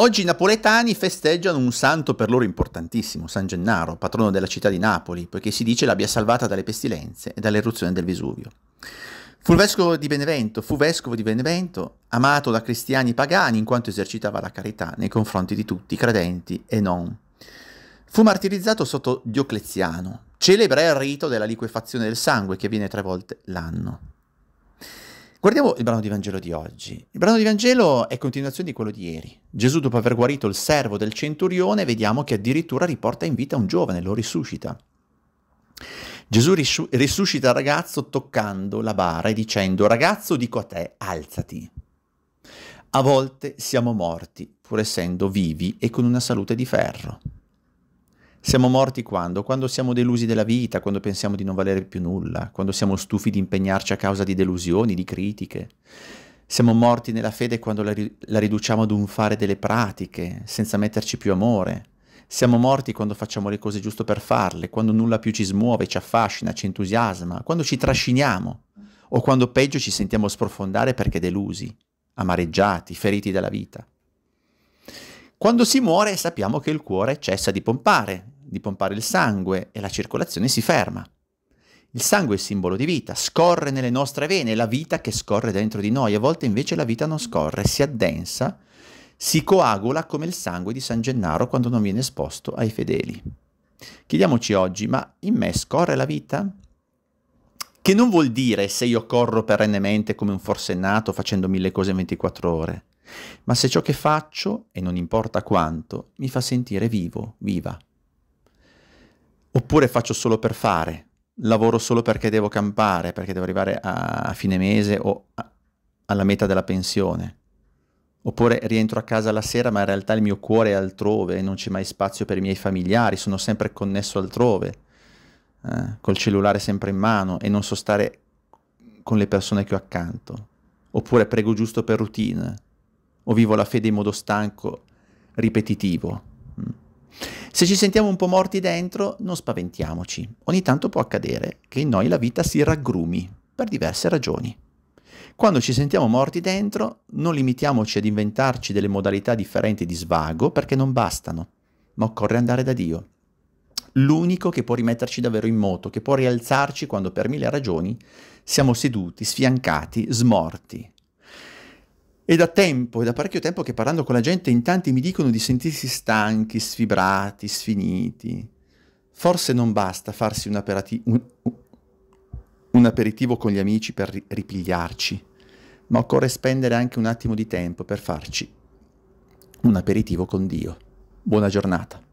Oggi i napoletani festeggiano un santo per loro importantissimo, San Gennaro, patrono della città di Napoli, poiché si dice l'abbia salvata dalle pestilenze e dall'eruzione del Vesuvio. Fu vescovo di Benevento, fu vescovo di Benevento, amato da cristiani pagani in quanto esercitava la carità nei confronti di tutti, credenti e non. Fu martirizzato sotto Diocleziano, celebra il rito della liquefazione del sangue che avviene tre volte l'anno. Guardiamo il brano di Vangelo di oggi. Il brano di Vangelo è continuazione di quello di ieri. Gesù, dopo aver guarito il servo del centurione, vediamo che addirittura riporta in vita un giovane, lo risuscita. Gesù risuscita il ragazzo toccando la bara e dicendo, ragazzo dico a te, alzati. A volte siamo morti, pur essendo vivi e con una salute di ferro. Siamo morti quando? Quando siamo delusi della vita, quando pensiamo di non valere più nulla, quando siamo stufi di impegnarci a causa di delusioni, di critiche. Siamo morti nella fede quando la, ri la riduciamo ad un fare delle pratiche, senza metterci più amore. Siamo morti quando facciamo le cose giusto per farle, quando nulla più ci smuove, ci affascina, ci entusiasma, quando ci trasciniamo o quando peggio ci sentiamo sprofondare perché delusi, amareggiati, feriti dalla vita. Quando si muore sappiamo che il cuore cessa di pompare, di pompare il sangue e la circolazione si ferma. Il sangue è il simbolo di vita, scorre nelle nostre vene, è la vita che scorre dentro di noi, a volte invece la vita non scorre, si addensa, si coagula come il sangue di San Gennaro quando non viene esposto ai fedeli. Chiediamoci oggi, ma in me scorre la vita? Che non vuol dire se io corro perennemente come un forsennato facendo mille cose in 24 ore, ma se ciò che faccio, e non importa quanto, mi fa sentire vivo, viva. Oppure faccio solo per fare, lavoro solo perché devo campare, perché devo arrivare a fine mese o a, alla metà della pensione. Oppure rientro a casa la sera ma in realtà il mio cuore è altrove, non c'è mai spazio per i miei familiari, sono sempre connesso altrove, eh, col cellulare sempre in mano e non so stare con le persone che ho accanto. Oppure prego giusto per routine, o vivo la fede in modo stanco, ripetitivo. Se ci sentiamo un po' morti dentro, non spaventiamoci. Ogni tanto può accadere che in noi la vita si raggrumi, per diverse ragioni. Quando ci sentiamo morti dentro, non limitiamoci ad inventarci delle modalità differenti di svago perché non bastano, ma occorre andare da Dio. L'unico che può rimetterci davvero in moto, che può rialzarci quando per mille ragioni siamo seduti, sfiancati, smorti, è da tempo, è da parecchio tempo che parlando con la gente in tanti mi dicono di sentirsi stanchi, sfibrati, sfiniti. Forse non basta farsi un, aperati- un, un aperitivo con gli amici per ripigliarci, ma occorre spendere anche un attimo di tempo per farci un aperitivo con Dio. Buona giornata.